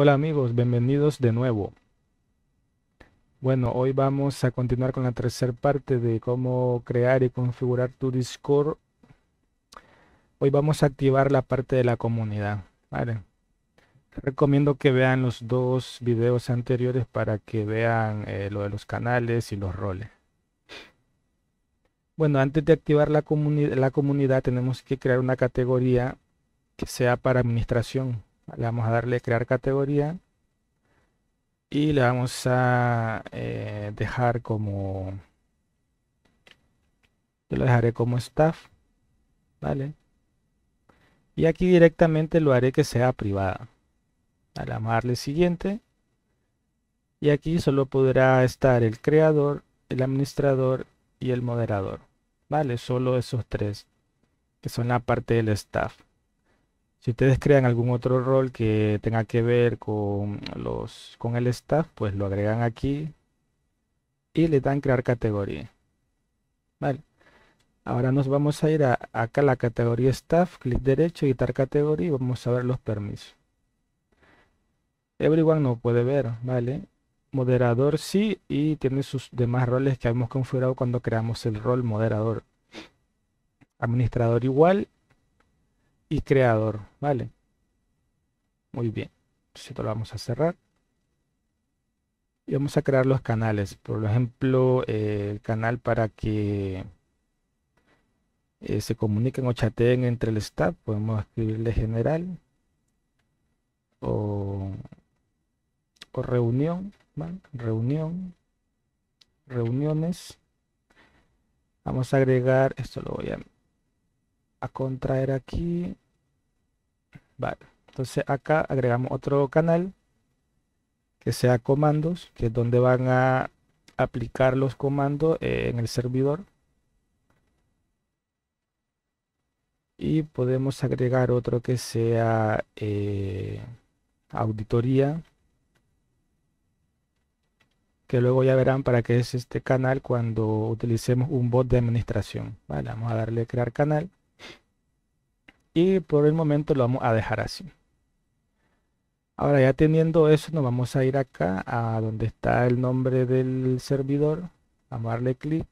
Hola amigos, bienvenidos de nuevo. Bueno, hoy vamos a continuar con la tercera parte de cómo crear y configurar tu Discord. Hoy vamos a activar la parte de la comunidad. Recomiendo que vean los dos videos anteriores para que vean eh, lo de los canales y los roles. Bueno, antes de activar la, la comunidad tenemos que crear una categoría que sea para administración le vamos a darle crear categoría y le vamos a eh, dejar como yo lo dejaré como staff vale y aquí directamente lo haré que sea privada Le vamos a darle siguiente y aquí solo podrá estar el creador el administrador y el moderador vale solo esos tres que son la parte del staff si ustedes crean algún otro rol que tenga que ver con, los, con el staff, pues lo agregan aquí y le dan crear categoría. Vale. Ahora nos vamos a ir a, acá a la categoría staff, clic derecho, editar categoría y vamos a ver los permisos. Everyone no puede ver, ¿vale? Moderador sí y tiene sus demás roles que habíamos configurado cuando creamos el rol moderador. Administrador igual y creador, ¿vale? Muy bien, esto lo vamos a cerrar. Y vamos a crear los canales, por ejemplo, eh, el canal para que eh, se comuniquen o chateen entre el staff, podemos escribirle general o, o reunión, reunión, reuniones. Vamos a agregar, esto lo voy a a contraer aquí. Vale. Entonces acá agregamos otro canal que sea comandos, que es donde van a aplicar los comandos en el servidor. Y podemos agregar otro que sea eh, auditoría. Que luego ya verán para qué es este canal cuando utilicemos un bot de administración. Vale, vamos a darle crear canal y por el momento lo vamos a dejar así. Ahora ya teniendo eso nos vamos a ir acá a donde está el nombre del servidor. Vamos a darle clic.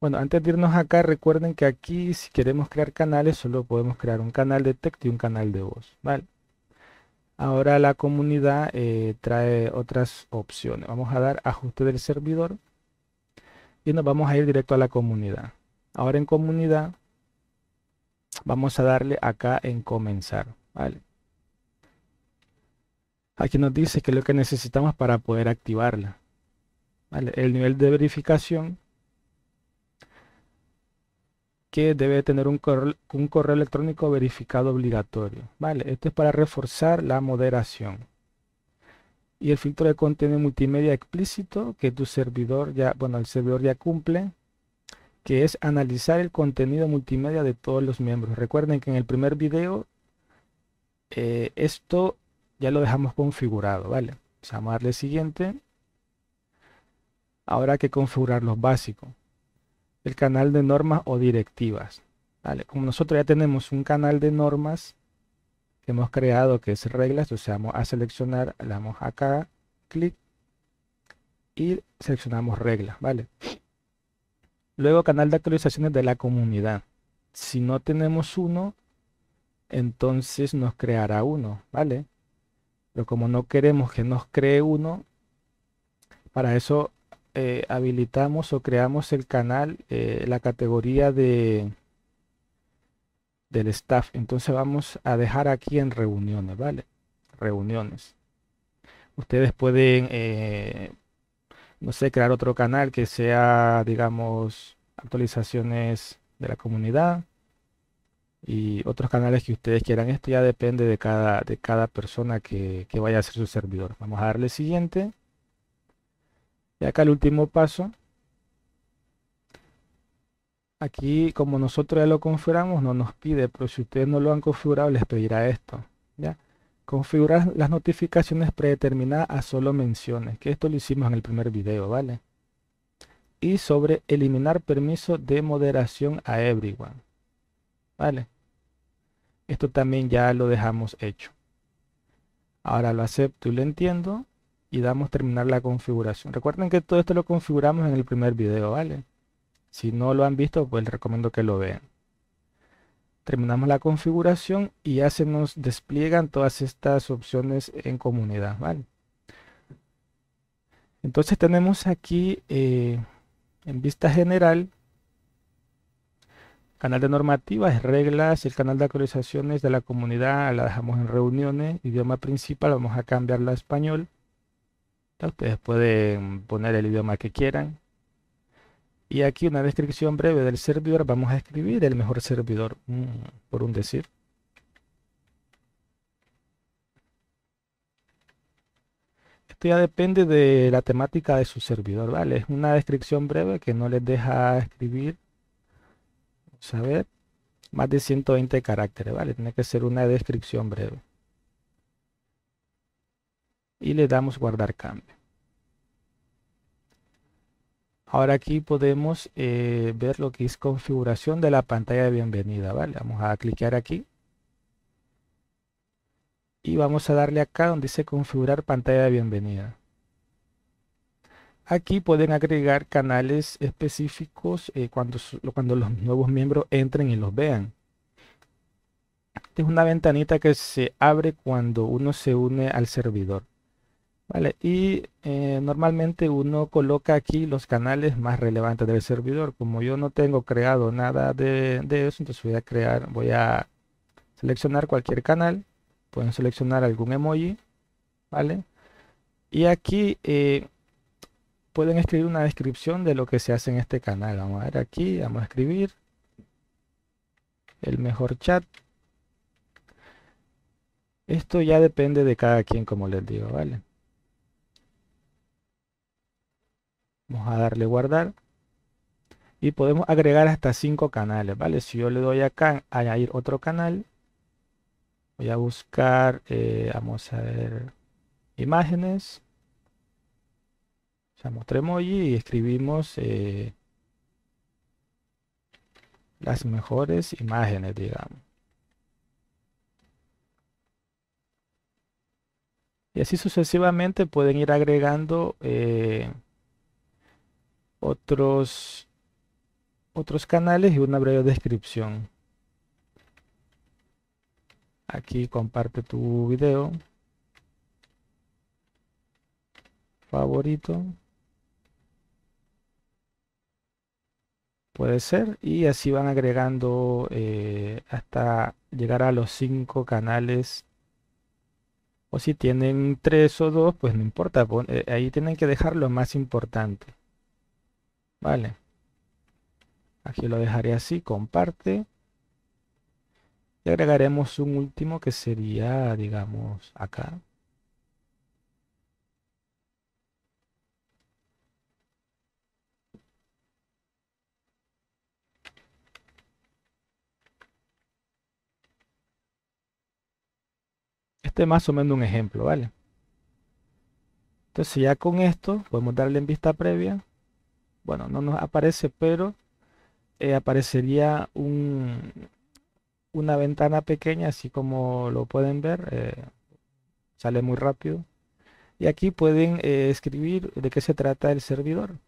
Bueno, antes de irnos acá recuerden que aquí si queremos crear canales solo podemos crear un canal de texto y un canal de voz. ¿vale? Ahora la comunidad eh, trae otras opciones. Vamos a dar ajuste del servidor y nos vamos a ir directo a la comunidad. Ahora en comunidad Vamos a darle acá en comenzar, ¿vale? Aquí nos dice que es lo que necesitamos para poder activarla. El nivel de verificación que debe tener un correo, un correo electrónico verificado obligatorio. Vale, esto es para reforzar la moderación. Y el filtro de contenido multimedia explícito que tu servidor ya, bueno, el servidor ya cumple que es analizar el contenido multimedia de todos los miembros. Recuerden que en el primer video eh, esto ya lo dejamos configurado, ¿vale? Vamos a darle siguiente. Ahora hay que configurar los básicos. El canal de normas o directivas. ¿Vale? Como nosotros ya tenemos un canal de normas que hemos creado que es reglas, entonces vamos a seleccionar, le damos acá, clic y seleccionamos reglas, ¿vale? Luego canal de actualizaciones de la comunidad. Si no tenemos uno, entonces nos creará uno, ¿vale? Pero como no queremos que nos cree uno, para eso eh, habilitamos o creamos el canal, eh, la categoría de del staff. Entonces vamos a dejar aquí en reuniones, ¿vale? Reuniones. Ustedes pueden eh, no sé, crear otro canal que sea, digamos, actualizaciones de la comunidad y otros canales que ustedes quieran. Esto ya depende de cada, de cada persona que, que vaya a ser su servidor. Vamos a darle siguiente. Y acá el último paso. Aquí, como nosotros ya lo configuramos, no nos pide, pero si ustedes no lo han configurado, les pedirá esto. ¿ya? Configurar las notificaciones predeterminadas a solo menciones, que esto lo hicimos en el primer video, ¿vale? Y sobre eliminar permiso de moderación a everyone, ¿vale? Esto también ya lo dejamos hecho. Ahora lo acepto y lo entiendo y damos terminar la configuración. Recuerden que todo esto lo configuramos en el primer video, ¿vale? Si no lo han visto, pues les recomiendo que lo vean terminamos la configuración y ya se nos despliegan todas estas opciones en comunidad, ¿vale? Entonces tenemos aquí eh, en vista general, canal de normativas, reglas, el canal de actualizaciones de la comunidad, la dejamos en reuniones, idioma principal, vamos a cambiarla a español. Ustedes pueden poner el idioma que quieran. Y aquí una descripción breve del servidor. Vamos a escribir el mejor servidor, mm, por un decir. Esto ya depende de la temática de su servidor, ¿vale? Es una descripción breve que no les deja escribir, vamos a ver, más de 120 caracteres, ¿vale? Tiene que ser una descripción breve. Y le damos guardar cambio. Ahora aquí podemos eh, ver lo que es configuración de la pantalla de bienvenida, ¿vale? Vamos a clicar aquí. Y vamos a darle acá donde dice configurar pantalla de bienvenida. Aquí pueden agregar canales específicos eh, cuando, cuando los nuevos miembros entren y los vean. es una ventanita que se abre cuando uno se une al servidor. Vale, y eh, normalmente uno coloca aquí los canales más relevantes del servidor. Como yo no tengo creado nada de, eso, entonces voy a crear, voy a seleccionar cualquier canal. Pueden seleccionar algún emoji, ¿vale? Y aquí eh, pueden escribir una descripción de lo que se hace en este canal. Vamos a ver aquí, vamos a escribir el mejor chat. Esto ya depende de cada quien, como les digo, ¿vale? a darle guardar. Y podemos agregar hasta cinco canales, ¿vale? Si yo le doy acá, añadir otro canal. Voy a buscar, eh, vamos a ver, imágenes. ya mostremos y escribimos eh, las mejores imágenes, digamos. Y así sucesivamente pueden ir agregando eh, otros, otros canales y una breve descripción. Aquí comparte tu video favorito. Puede ser. Y así van agregando eh, hasta llegar a los cinco canales. O si tienen tres o dos, pues no importa. Eh, ahí tienen que dejar lo más importante. Vale. Aquí lo dejaré así, comparte. Y agregaremos un último que sería, digamos, acá. Este es más o menos un ejemplo, ¿vale? Entonces ya con esto podemos darle en vista previa bueno, no nos aparece, pero eh, aparecería un, una ventana pequeña, así como lo pueden ver, eh, sale muy rápido. Y aquí pueden eh, escribir de qué se trata el servidor.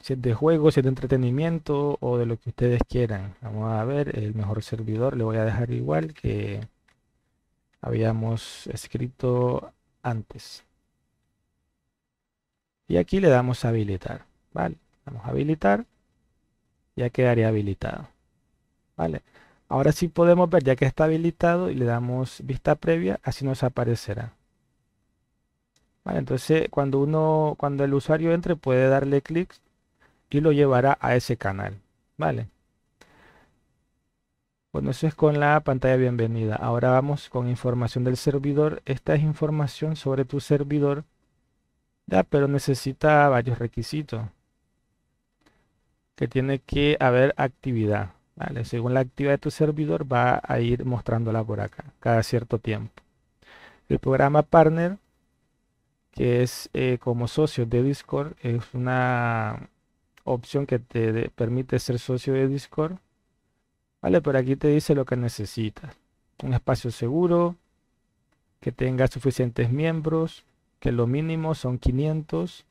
Si es de juegos, si es de entretenimiento o de lo que ustedes quieran. Vamos a ver el mejor servidor. Le voy a dejar igual que habíamos escrito antes. Y aquí le damos a habilitar. Vale, vamos a habilitar. Ya quedaría habilitado. Vale. Ahora sí podemos ver ya que está habilitado y le damos vista previa, así nos aparecerá. Vale, entonces cuando uno, cuando el usuario entre puede darle clic y lo llevará a ese canal. Vale. Bueno, eso es con la pantalla bienvenida. Ahora vamos con información del servidor. Esta es información sobre tu servidor pero necesita varios requisitos. Que tiene que haber actividad. ¿vale? Según la actividad de tu servidor va a ir mostrándola por acá, cada cierto tiempo. El programa Partner, que es eh, como socio de Discord, es una opción que te permite ser socio de Discord. Vale, pero aquí te dice lo que necesitas. Un espacio seguro, que tenga suficientes miembros, que lo mínimo son 500,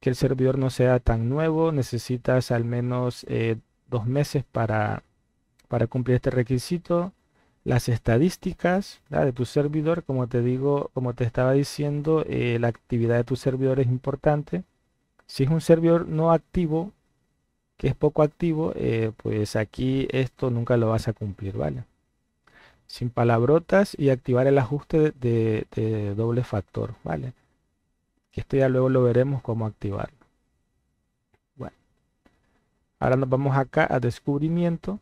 que el servidor no sea tan nuevo, necesitas al menos eh, dos meses para, para cumplir este requisito. Las estadísticas de tu servidor, como te digo, como te estaba diciendo, eh, la actividad de tu servidor es importante. Si es un servidor no activo, que es poco activo, eh, pues aquí esto nunca lo vas a cumplir, ¿vale? sin palabrotas y activar el ajuste de, doble factor, ¿vale? esto ya luego lo veremos cómo activarlo. Bueno, ahora nos vamos acá a descubrimiento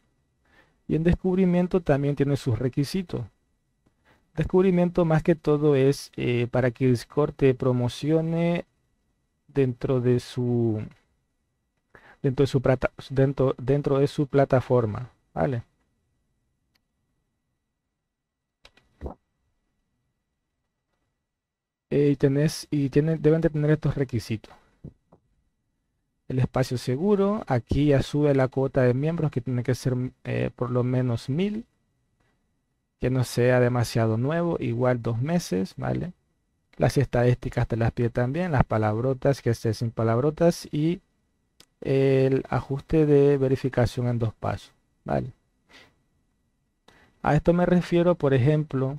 y en descubrimiento también tiene sus requisitos. Descubrimiento más que todo es eh, para que Discord te promocione dentro de su dentro de su plata, dentro, dentro de su plataforma, ¿vale? Eh, y, deben de tener estos requisitos. El espacio seguro, aquí ya sube la cuota de miembros que tiene que ser mm, eh, por lo menos mil, que no sea demasiado nuevo, igual dos meses, ¿vale? Las estadísticas de las pie también, las palabrotas, que esté sin palabrotas y el ajuste de verificación en dos pasos, ¿vale? A esto me refiero, por ejemplo,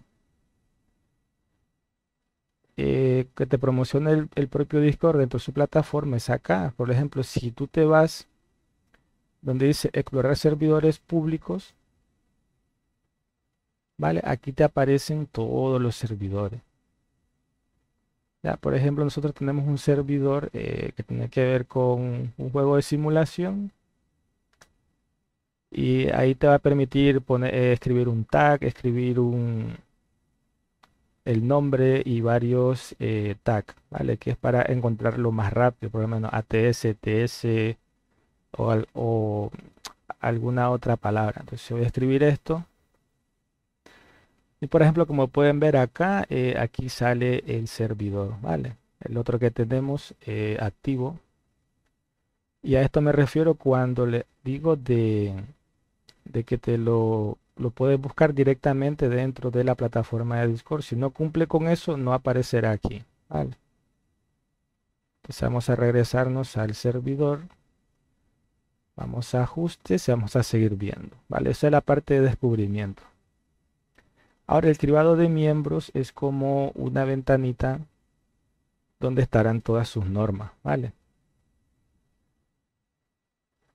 eh, que te promocione el, propio Discord dentro de su plataforma es acá. Por ejemplo, si tú te vas donde dice explorar servidores públicos, ¿vale? Aquí te aparecen todos los servidores. Ya, por ejemplo, nosotros tenemos un servidor eh, que tiene que ver con un juego de simulación. Y ahí te va a permitir poner, eh, escribir un tag, escribir un, el nombre y varios eh, tags, ¿vale? Que es para encontrarlo más rápido, por lo menos ATS, TS o, o alguna otra palabra. Entonces voy a escribir esto. Y por ejemplo, como pueden ver acá, eh, aquí sale el servidor, ¿vale? El otro que tenemos eh, activo. Y a esto me refiero cuando le digo de, de que te lo lo puedes buscar directamente dentro de la plataforma de Discord. Si no cumple con eso, no aparecerá aquí. Vale. Empezamos a regresarnos al servidor. Vamos a ajustes y vamos a seguir viendo. Vale, esa es la parte de descubrimiento. Ahora el cribado de miembros es como una ventanita donde estarán todas sus normas. Vale.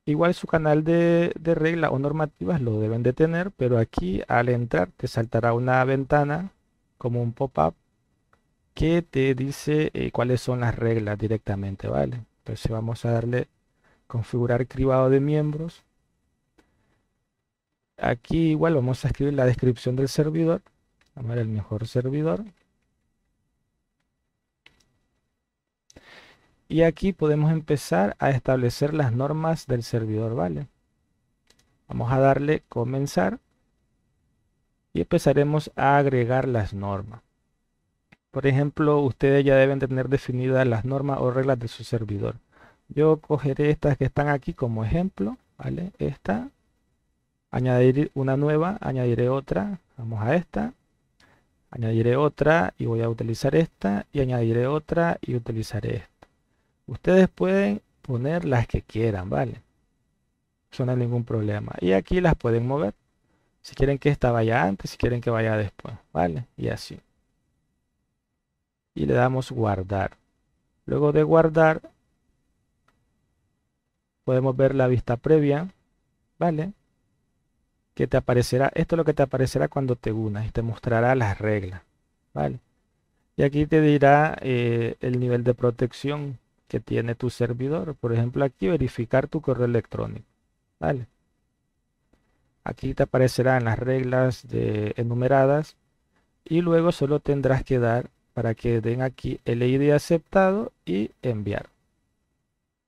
Igual su canal de, reglas o normativas lo deben de tener, pero aquí al entrar te saltará una ventana como un pop-up que te dice eh, cuáles son las reglas directamente, ¿vale? Entonces vamos a darle configurar cribado de miembros. Aquí igual vamos a escribir la descripción del servidor. Vamos a ver el mejor servidor. Y aquí podemos empezar a establecer las normas del servidor, ¿vale? Vamos a darle comenzar y empezaremos a agregar las normas. Por ejemplo, ustedes ya deben tener definidas las normas o reglas de su servidor. Yo cogeré estas que están aquí como ejemplo, ¿vale? Esta, añadir una nueva, añadiré otra, vamos a esta, añadiré otra y voy a utilizar esta y añadiré otra y utilizaré esta. Ustedes pueden poner las que quieran, ¿vale? no hay ningún problema. Y aquí las pueden mover. Si quieren que esta vaya antes, si quieren que vaya después, ¿vale? Y así. Y le damos guardar. Luego de guardar, podemos ver la vista previa, ¿vale? Que te aparecerá, esto es lo que te aparecerá cuando te unas y te mostrará las reglas, ¿vale? Y aquí te dirá eh, el nivel de protección tiene tu servidor. Por ejemplo, aquí verificar tu correo electrónico. Vale. Aquí te aparecerán las reglas de enumeradas y luego solo tendrás que dar para que den aquí el ID aceptado y enviar.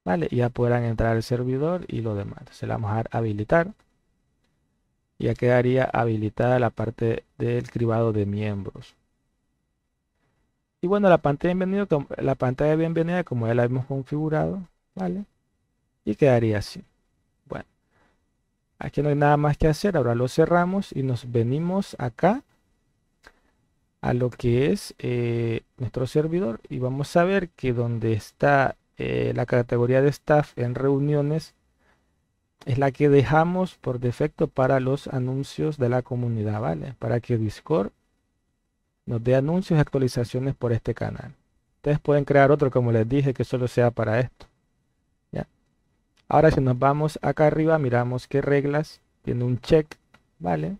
Vale, ya podrán entrar el servidor y lo demás. Se la vamos a habilitar. Ya quedaría habilitada la parte del cribado de miembros. Y bueno, la pantalla bienvenida, la pantalla bienvenida como ya la hemos configurado, ¿vale? Y quedaría así. Bueno, aquí no hay nada más que hacer. Ahora lo cerramos y nos venimos acá a lo que es eh, nuestro servidor y vamos a ver que donde está eh, la categoría de staff en reuniones es la que dejamos por defecto para los anuncios de la comunidad, ¿vale? Para que Discord nos dé anuncios y actualizaciones por este canal. Ustedes pueden crear otro, como les dije, que solo sea para esto. ¿ya? Ahora si nos vamos acá arriba, miramos qué reglas. Tiene un check, ¿vale?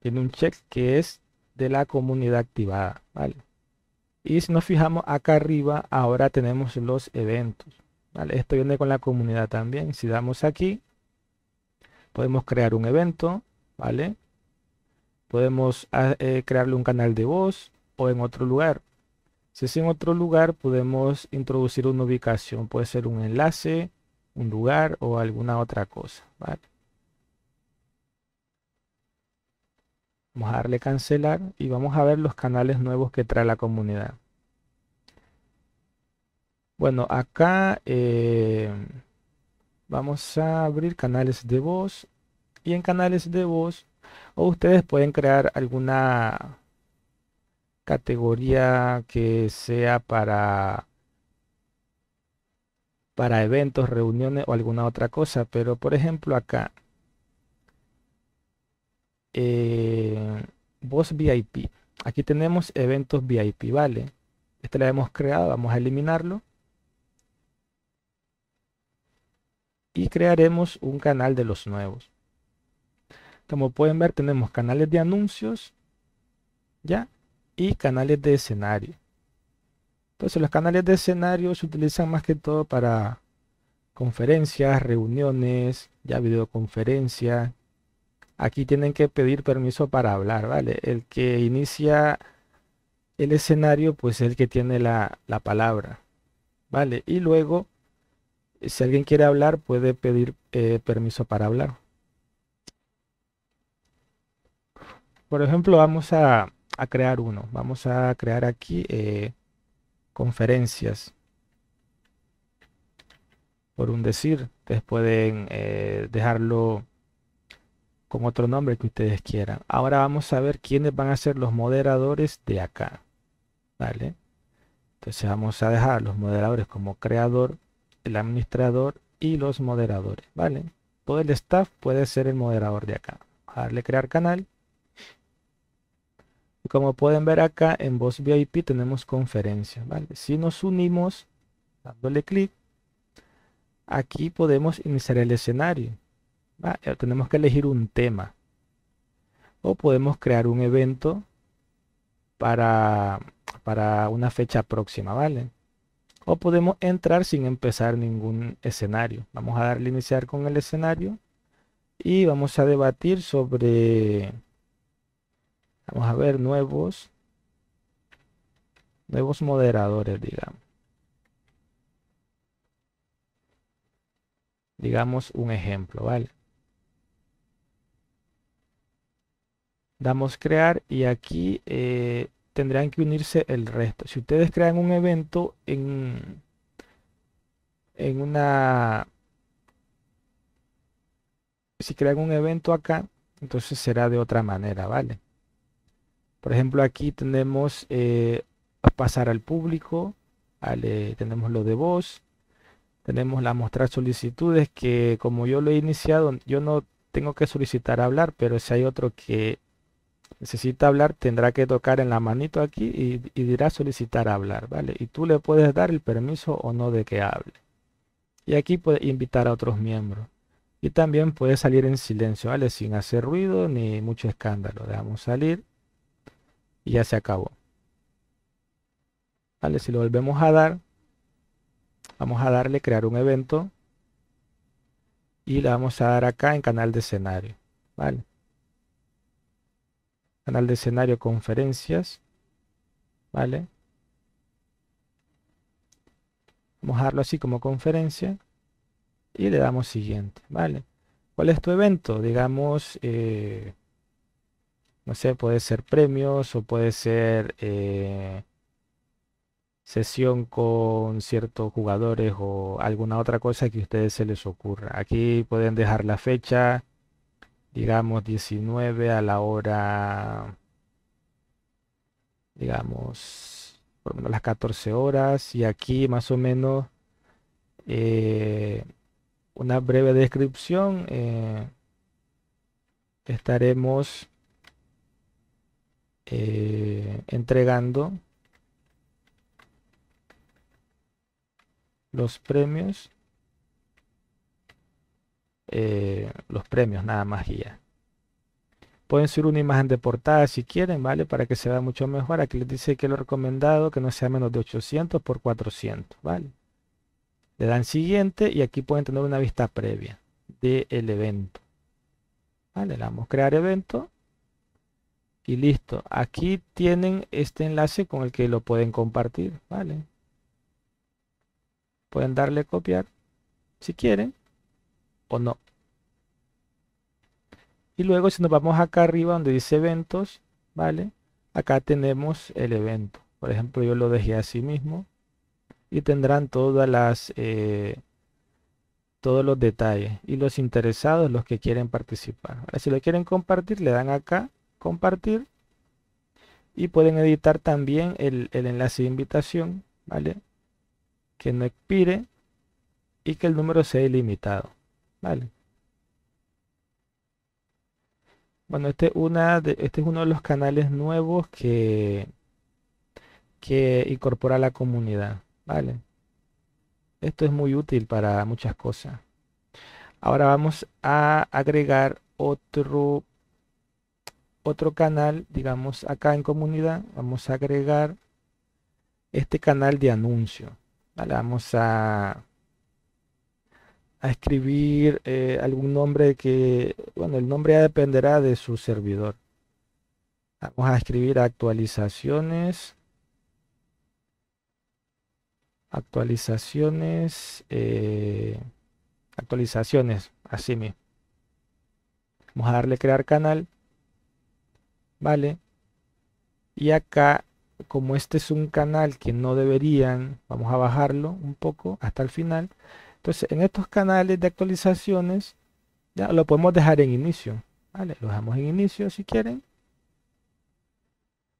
Tiene un check que es de la comunidad activada, ¿vale? Y si nos fijamos acá arriba, ahora tenemos los eventos. ¿vale? Esto viene con la comunidad también. Si damos aquí, podemos crear un evento, ¿vale? Podemos ah, eh, crearle un canal de voz o en otro lugar. Si es en otro lugar, podemos introducir una ubicación. Puede ser un enlace, un lugar o alguna otra cosa. Vamos a darle cancelar y vamos a ver los canales nuevos que trae la comunidad. Bueno, acá eh, vamos a abrir canales de voz. Y en canales de voz o ustedes pueden crear alguna categoría que sea para para eventos, reuniones o alguna otra cosa. Pero por ejemplo acá, eh, voz VIP. Aquí tenemos eventos VIP, ¿vale? Este lo hemos creado, vamos a eliminarlo. Y crearemos un canal de los nuevos. Como pueden ver, tenemos canales de anuncios, ¿ya? Y canales de escenario. Entonces, los canales de escenario se utilizan más que todo para conferencias, reuniones, ya videoconferencia. Aquí tienen que pedir permiso para hablar, ¿vale? El que inicia el escenario, pues es el que tiene la, palabra, ¿vale? Y luego, si alguien quiere hablar, puede pedir eh, permiso para hablar. Por ejemplo, vamos a, crear uno. Vamos a crear aquí eh, conferencias. Por un decir, ustedes pueden eh, dejarlo con otro nombre que ustedes quieran. Ahora vamos a ver quiénes van a ser los moderadores de acá. ¿Vale? Entonces vamos a dejar los moderadores como creador, el administrador y los moderadores. ¿Vale? Todo el staff puede ser el moderador de acá. Vamos a darle crear canal. Como pueden ver acá en voz VIP tenemos conferencia. Si nos unimos dándole clic, aquí podemos iniciar el escenario. Tenemos que elegir un tema. O podemos crear un evento para, una fecha próxima, ¿vale? O podemos entrar sin empezar ningún escenario. Vamos a darle iniciar con el escenario y vamos a debatir sobre Vamos a ver nuevos. Nuevos moderadores, digamos. Digamos un ejemplo, ¿vale? Damos crear y aquí eh, tendrán que unirse el resto. Si ustedes crean un evento en, en una... Si crean un evento acá, entonces será de otra manera, ¿vale? Por ejemplo, aquí tenemos eh, pasar al público, tenemos lo de voz, tenemos la mostrar solicitudes que como yo lo he iniciado, yo no tengo que solicitar hablar, pero si hay otro que necesita hablar, tendrá que tocar en la manito aquí y, dirá solicitar hablar, ¿vale? Y tú le puedes dar el permiso o no de que hable. Y aquí puede invitar a otros miembros. Y también puede salir en silencio, ¿vale? Sin hacer ruido ni mucho escándalo. Dejamos salir y ya se acabó. Vale, si lo volvemos a dar, vamos a darle crear un evento y le vamos a dar acá en canal de escenario. Vale. Canal de escenario conferencias. Vale. Vamos a darlo así como conferencia y le damos siguiente. Vale. ¿Cuál es tu evento? Digamos... Eh, no sé, puede ser premios o puede ser eh, sesión con ciertos jugadores o alguna otra cosa que a ustedes se les ocurra. Aquí pueden dejar la fecha, digamos 19 a la hora, digamos, por lo menos las 14 horas y aquí más o menos eh, una breve descripción. Eh, estaremos eh, entregando los premios eh, los premios nada más guía pueden subir una imagen de portada si quieren vale para que se vea mucho mejor aquí les dice que lo recomendado que no sea menos de 800 por 400 vale le dan siguiente y aquí pueden tener una vista previa del evento vale le damos crear evento y listo. Aquí tienen este enlace con el que lo pueden compartir, ¿vale? Pueden darle copiar si quieren o no. Y luego si nos vamos acá arriba donde dice eventos, ¿vale? Acá tenemos el evento. Por ejemplo, yo lo dejé así mismo. Y tendrán todas las... Eh, todos los detalles y los interesados, los que quieren participar. Ahora, si lo quieren compartir, le dan acá compartir y pueden editar también el, enlace de invitación, ¿vale? Que no expire y que el número sea ilimitado, ¿vale? Bueno, este, una de, este es uno de los canales nuevos que, que incorpora la comunidad, ¿vale? Esto es muy útil para muchas cosas. Ahora vamos a agregar otro otro canal, digamos acá en comunidad, vamos a agregar este canal de anuncio. vamos a, a escribir eh, algún nombre que, bueno, el nombre ya dependerá de su servidor. Vamos a escribir actualizaciones. Actualizaciones. Eh, actualizaciones, así mismo. Vamos a darle crear canal. ¿vale? Y acá, como este es un canal que no deberían, vamos a bajarlo un poco hasta el final. Entonces, en estos canales de actualizaciones, ya lo podemos dejar en inicio, ¿vale? Lo dejamos en inicio si quieren.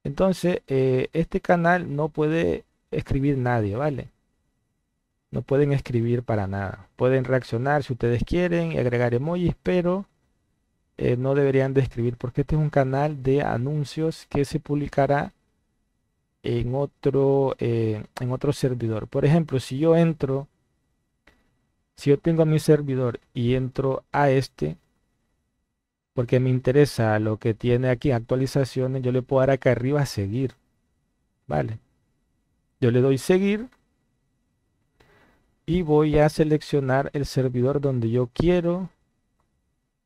Entonces, eh, este canal no puede escribir nadie, ¿vale? No pueden escribir para nada. Pueden reaccionar si ustedes quieren, y agregar emojis, pero eh, no deberían describir porque este es un canal de anuncios que se publicará en otro, eh, en otro servidor. Por ejemplo, si yo entro, si yo tengo mi servidor y entro a este, porque me interesa lo que tiene aquí actualizaciones, yo le puedo dar acá arriba seguir. Vale. Yo le doy seguir y voy a seleccionar el servidor donde yo quiero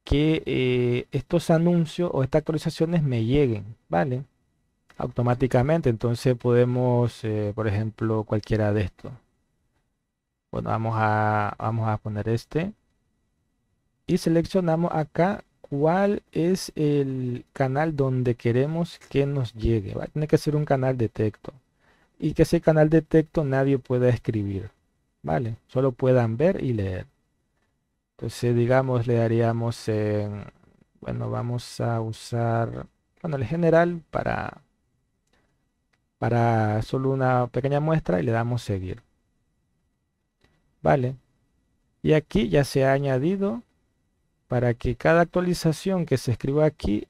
que eh, estos anuncios o estas actualizaciones me lleguen, ¿vale? Automáticamente, entonces podemos, eh, por ejemplo, cualquiera de estos. Bueno, vamos a, vamos a poner este. Y seleccionamos acá cuál es el canal donde queremos que nos llegue. Va a tener que ser un canal de texto. Y que ese canal de texto nadie pueda escribir. ¿Vale? Solo puedan ver y leer. Entonces, pues digamos, le daríamos, bueno, vamos a usar, bueno, el general para, para solo una pequeña muestra y le damos seguir. Vale. Y aquí ya se ha añadido para que cada actualización que se escriba aquí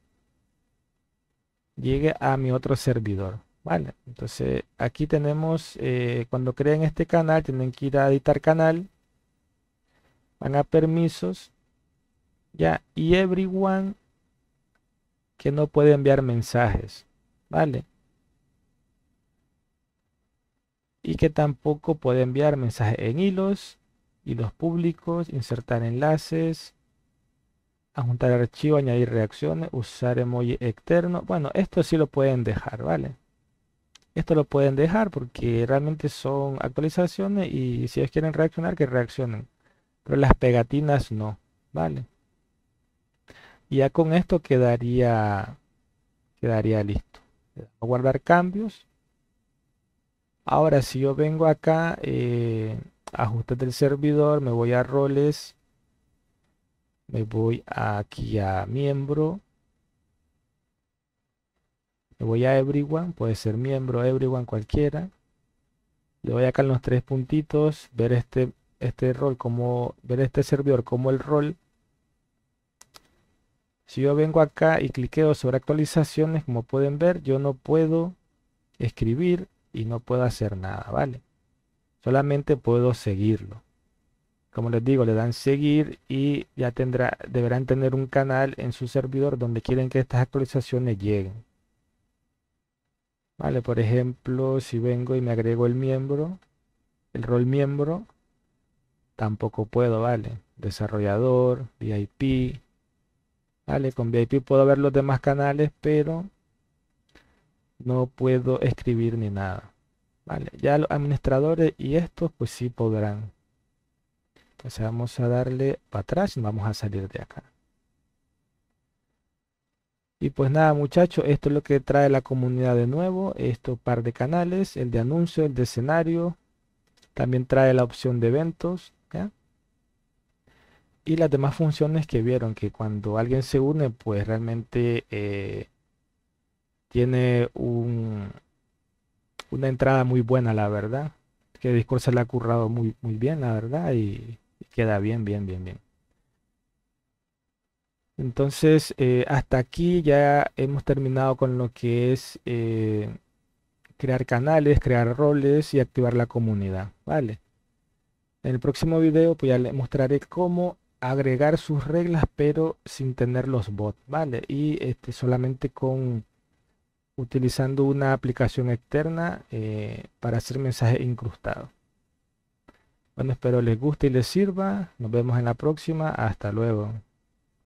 llegue a mi otro servidor. Vale, entonces aquí tenemos, eh, cuando creen este canal, tienen que ir a editar canal van a permisos, ya, y everyone que no puede enviar mensajes, ¿vale? Y que tampoco puede enviar mensajes en hilos, hilos públicos, insertar enlaces, adjuntar archivo, añadir reacciones, usar emoji externo. Bueno, esto sí lo pueden dejar, ¿vale? Esto lo pueden dejar porque realmente son actualizaciones y si ellos quieren reaccionar, que reaccionen pero las pegatinas no, ¿vale? ya con esto quedaría, quedaría listo. guardar cambios. Ahora, si yo vengo acá, eh, ajustes del servidor, me voy a roles, me voy aquí a miembro, me voy a everyone, puede ser miembro, everyone, cualquiera. Le voy acá en los tres puntitos, ver este este rol como ver este servidor como el rol si yo vengo acá y cliqueo sobre actualizaciones como pueden ver yo no puedo escribir y no puedo hacer nada vale solamente puedo seguirlo como les digo le dan seguir y ya tendrá deberán tener un canal en su servidor donde quieren que estas actualizaciones lleguen vale por ejemplo si vengo y me agrego el miembro el rol miembro tampoco puedo, vale. Desarrollador, VIP. Vale, con VIP puedo ver los demás canales, pero no puedo escribir ni nada. Vale, ya los administradores y estos pues sí podrán. Entonces vamos a darle para atrás y vamos a salir de acá. Y pues nada muchachos, esto es lo que trae la comunidad de nuevo, estos par de canales, el de anuncio, el de escenario, también trae la opción de eventos, y las demás funciones que vieron que cuando alguien se une, pues realmente eh, tiene un, una entrada muy buena, la verdad. Que Discord se le ha currado muy, muy bien, la verdad, y, queda bien, bien, bien, bien. Entonces, eh, hasta aquí ya hemos terminado con lo que es eh, crear canales, crear roles y activar la comunidad, ¿vale? En el próximo video pues ya les mostraré cómo agregar sus reglas pero sin tener los bots, ¿vale? Y este, solamente con utilizando una aplicación externa eh, para hacer mensajes incrustados. Bueno, espero les guste y les sirva. Nos vemos en la próxima. Hasta luego.